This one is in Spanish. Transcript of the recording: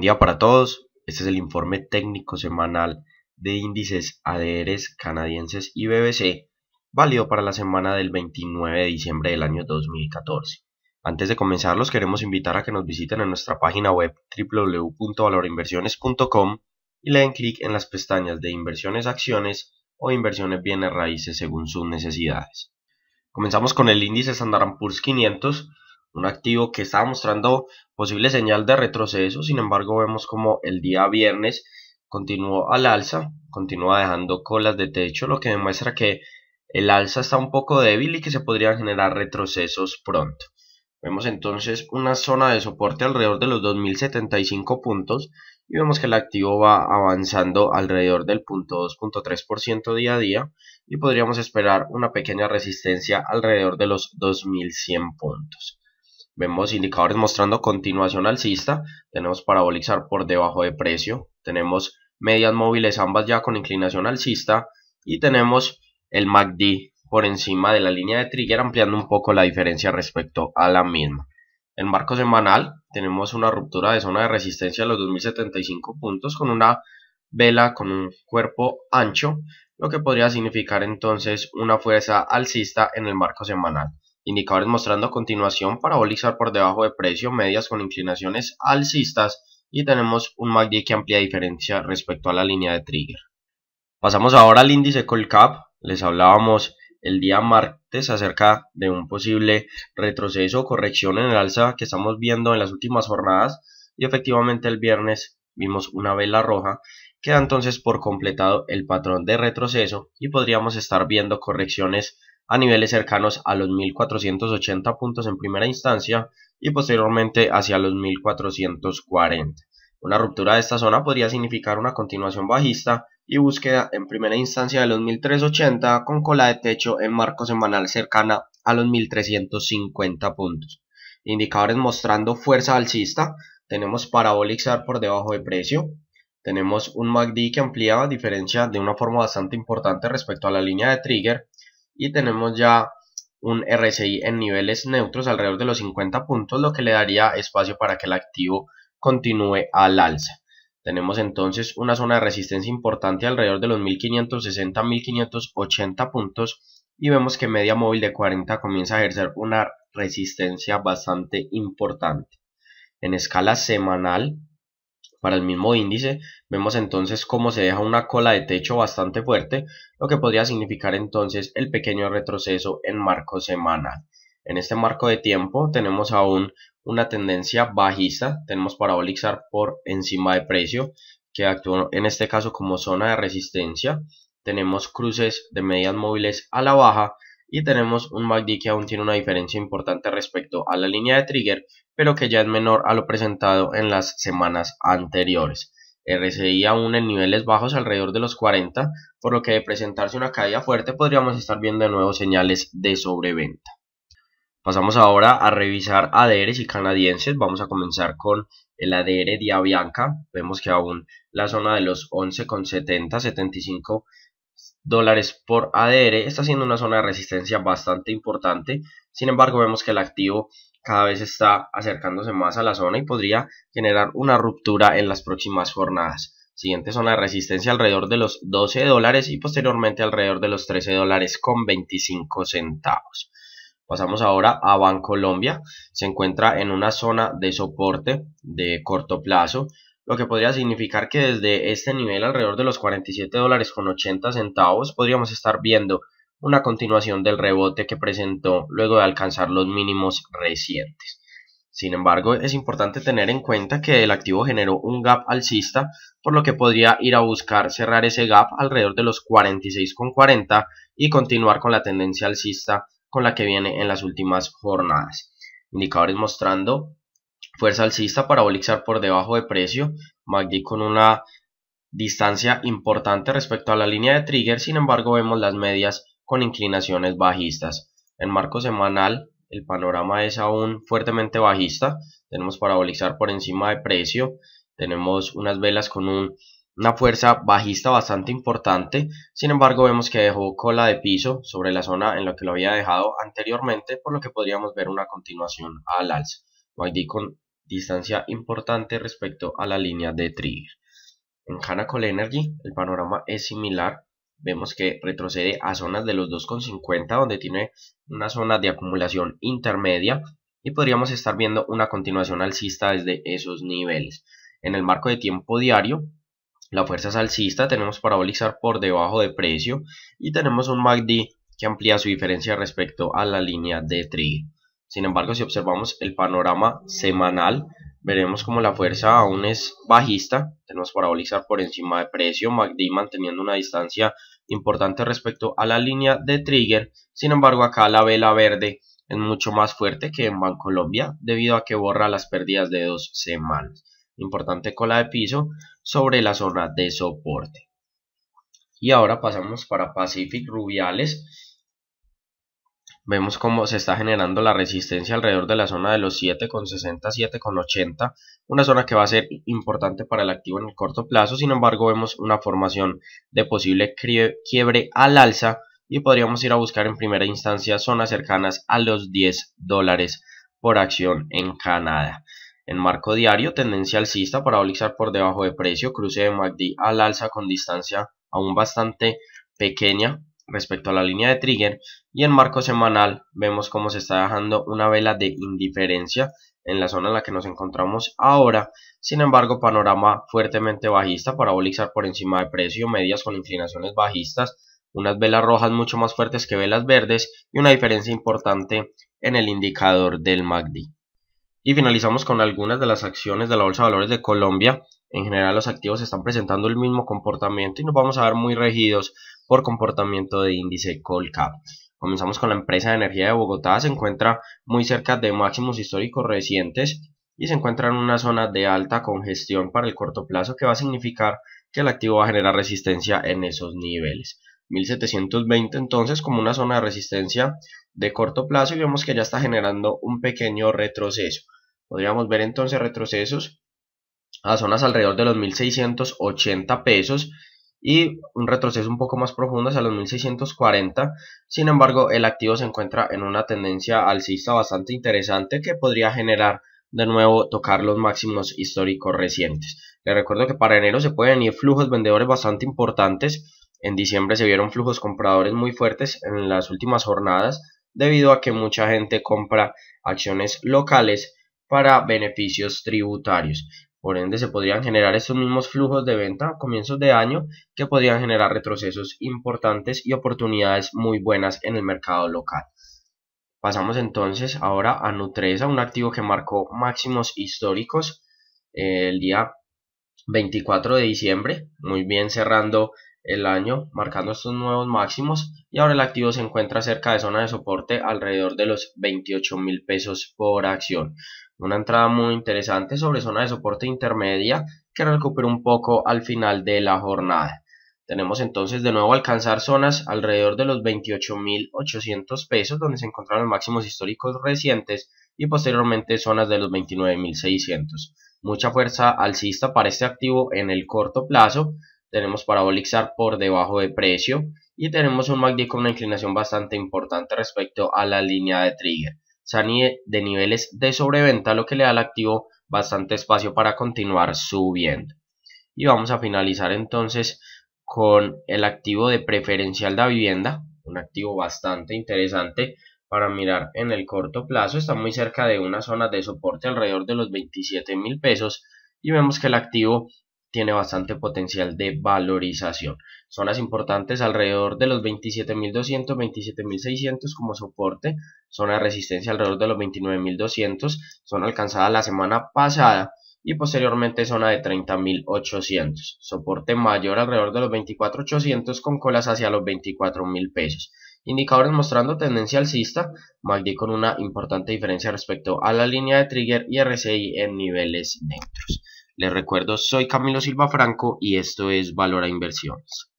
Buen día para todos. Este es el informe técnico semanal de índices ADRs canadienses y BBC, válido para la semana del 29 de diciembre del año 2014. Antes de comenzar, los queremos invitar a que nos visiten en nuestra página web www.valorinversiones.com y le den clic en las pestañas de inversiones acciones o inversiones bienes raíces según sus necesidades. Comenzamos con el índice Standard Poor's 500 un activo que estaba mostrando posible señal de retroceso, sin embargo vemos como el día viernes continuó al alza, continúa dejando colas de techo, lo que demuestra que el alza está un poco débil y que se podrían generar retrocesos pronto. Vemos entonces una zona de soporte alrededor de los 2075 puntos y vemos que el activo va avanzando alrededor del 0.2.3% día a día y podríamos esperar una pequeña resistencia alrededor de los 2100 puntos. Vemos indicadores mostrando continuación alcista, tenemos parabolizar por debajo de precio, tenemos medias móviles ambas ya con inclinación alcista y tenemos el MACD por encima de la línea de trigger ampliando un poco la diferencia respecto a la misma. En marco semanal tenemos una ruptura de zona de resistencia a los 2075 puntos con una vela con un cuerpo ancho, lo que podría significar entonces una fuerza alcista en el marco semanal. Indicadores mostrando a continuación parabolizar por debajo de precio, medias con inclinaciones alcistas y tenemos un MACD que amplía diferencia respecto a la línea de trigger. Pasamos ahora al índice Colcap. Les hablábamos el día martes acerca de un posible retroceso o corrección en el alza que estamos viendo en las últimas jornadas y efectivamente el viernes vimos una vela roja queda entonces por completado el patrón de retroceso y podríamos estar viendo correcciones a niveles cercanos a los 1480 puntos en primera instancia y posteriormente hacia los 1440. Una ruptura de esta zona podría significar una continuación bajista y búsqueda en primera instancia de los 1380 con cola de techo en marco semanal cercana a los 1350 puntos. Indicadores mostrando fuerza alcista, tenemos Parabolic por debajo de precio, tenemos un MACD que ampliaba diferencia de una forma bastante importante respecto a la línea de trigger y tenemos ya un RSI en niveles neutros alrededor de los 50 puntos, lo que le daría espacio para que el activo continúe al alza. Tenemos entonces una zona de resistencia importante alrededor de los 1560-1580 puntos y vemos que media móvil de 40 comienza a ejercer una resistencia bastante importante. En escala semanal para el mismo índice, vemos entonces cómo se deja una cola de techo bastante fuerte, lo que podría significar entonces el pequeño retroceso en marco semana. En este marco de tiempo tenemos aún una tendencia bajista, tenemos para por encima de precio, que actúa en este caso como zona de resistencia, tenemos cruces de medias móviles a la baja y tenemos un MACD que aún tiene una diferencia importante respecto a la línea de trigger, pero que ya es menor a lo presentado en las semanas anteriores. RSI aún en niveles bajos alrededor de los 40, por lo que de presentarse una caída fuerte podríamos estar viendo de nuevo señales de sobreventa. Pasamos ahora a revisar ADRs y canadienses. Vamos a comenzar con el ADR de Bianca. Vemos que aún la zona de los 11,70, 75 dólares por ADR está siendo una zona de resistencia bastante importante. Sin embargo, vemos que el activo cada vez está acercándose más a la zona y podría generar una ruptura en las próximas jornadas. Siguiente zona de resistencia alrededor de los 12 dólares y posteriormente alrededor de los 13 dólares con 25 centavos. Pasamos ahora a Bancolombia. Se encuentra en una zona de soporte de corto plazo lo que podría significar que desde este nivel alrededor de los 47 dólares con 80 centavos podríamos estar viendo una continuación del rebote que presentó luego de alcanzar los mínimos recientes. Sin embargo, es importante tener en cuenta que el activo generó un gap alcista, por lo que podría ir a buscar cerrar ese gap alrededor de los 46,40 y continuar con la tendencia alcista con la que viene en las últimas jornadas. Indicadores mostrando fuerza alcista para por debajo de precio, MACD con una distancia importante respecto a la línea de trigger, sin embargo vemos las medias con inclinaciones bajistas. En marco semanal el panorama es aún fuertemente bajista, tenemos para por encima de precio, tenemos unas velas con una fuerza bajista bastante importante, sin embargo vemos que dejó cola de piso sobre la zona en la que lo había dejado anteriormente, por lo que podríamos ver una continuación al alza. MACD con distancia importante respecto a la línea de trigger. En Hana Energy el panorama es similar, vemos que retrocede a zonas de los 2,50 donde tiene una zona de acumulación intermedia y podríamos estar viendo una continuación alcista desde esos niveles. En el marco de tiempo diario, la fuerza es alcista, tenemos parabolizar por debajo de precio y tenemos un MACD que amplía su diferencia respecto a la línea de trigger. Sin embargo, si observamos el panorama semanal, veremos como la fuerza aún es bajista. Tenemos parabolizar por encima de precio, MACD manteniendo una distancia importante respecto a la línea de trigger. Sin embargo, acá la vela verde es mucho más fuerte que en Bancolombia debido a que borra las pérdidas de dos semanas. Importante cola de piso sobre la zona de soporte. Y ahora pasamos para Pacific Rubiales vemos cómo se está generando la resistencia alrededor de la zona de los 7,60, 7,80, una zona que va a ser importante para el activo en el corto plazo, sin embargo vemos una formación de posible quiebre al alza y podríamos ir a buscar en primera instancia zonas cercanas a los 10 dólares por acción en Canadá. En marco diario, tendencia alcista para olixar por debajo de precio, cruce de MACD al alza con distancia aún bastante pequeña respecto a la línea de trigger y en marco semanal vemos cómo se está dejando una vela de indiferencia en la zona en la que nos encontramos ahora. Sin embargo, panorama fuertemente bajista, para bolizar por encima de precio, medias con inclinaciones bajistas, unas velas rojas mucho más fuertes que velas verdes y una diferencia importante en el indicador del MACD. Y finalizamos con algunas de las acciones de la Bolsa de Valores de Colombia. En general los activos están presentando el mismo comportamiento y nos vamos a ver muy regidos por comportamiento de índice Colcap. Comenzamos con la empresa de energía de Bogotá, se encuentra muy cerca de máximos históricos recientes y se encuentra en una zona de alta congestión para el corto plazo que va a significar que el activo va a generar resistencia en esos niveles. 1720 entonces como una zona de resistencia de corto plazo y vemos que ya está generando un pequeño retroceso. Podríamos ver entonces retrocesos a zonas alrededor de los 1680 pesos y un retroceso un poco más profundo hacia los 1640. Sin embargo, el activo se encuentra en una tendencia alcista bastante interesante que podría generar de nuevo tocar los máximos históricos recientes. Les recuerdo que para enero se pueden ir flujos vendedores bastante importantes. En diciembre se vieron flujos compradores muy fuertes en las últimas jornadas debido a que mucha gente compra acciones locales para beneficios tributarios. Por ende, se podrían generar esos mismos flujos de venta a comienzos de año que podrían generar retrocesos importantes y oportunidades muy buenas en el mercado local. Pasamos entonces ahora a Nutresa, un activo que marcó máximos históricos eh, el día 24 de diciembre, muy bien cerrando el año, marcando estos nuevos máximos y ahora el activo se encuentra cerca de zona de soporte alrededor de los 28 mil pesos por acción. Una entrada muy interesante sobre zona de soporte intermedia que recuperó un poco al final de la jornada. Tenemos entonces de nuevo alcanzar zonas alrededor de los 28.800 pesos donde se encontraron máximos históricos recientes y posteriormente zonas de los 29.600. Mucha fuerza alcista para este activo en el corto plazo. Tenemos Parabolixar por debajo de precio y tenemos un MACD con una inclinación bastante importante respecto a la línea de trigger de niveles de sobreventa, lo que le da al activo bastante espacio para continuar subiendo. Y vamos a finalizar entonces con el activo de preferencial de vivienda, un activo bastante interesante para mirar en el corto plazo. Está muy cerca de una zona de soporte alrededor de los 27 mil pesos y vemos que el activo tiene bastante potencial de valorización. Zonas importantes alrededor de los 27.200, 27.600 como soporte, zona de resistencia alrededor de los 29.200, zona alcanzada la semana pasada y posteriormente zona de 30.800, soporte mayor alrededor de los 24.800 con colas hacia los 24.000 pesos. Indicadores mostrando tendencia alcista, MACD con una importante diferencia respecto a la línea de trigger y RSI en niveles neutros. Les recuerdo, soy Camilo Silva Franco y esto es a Inversiones.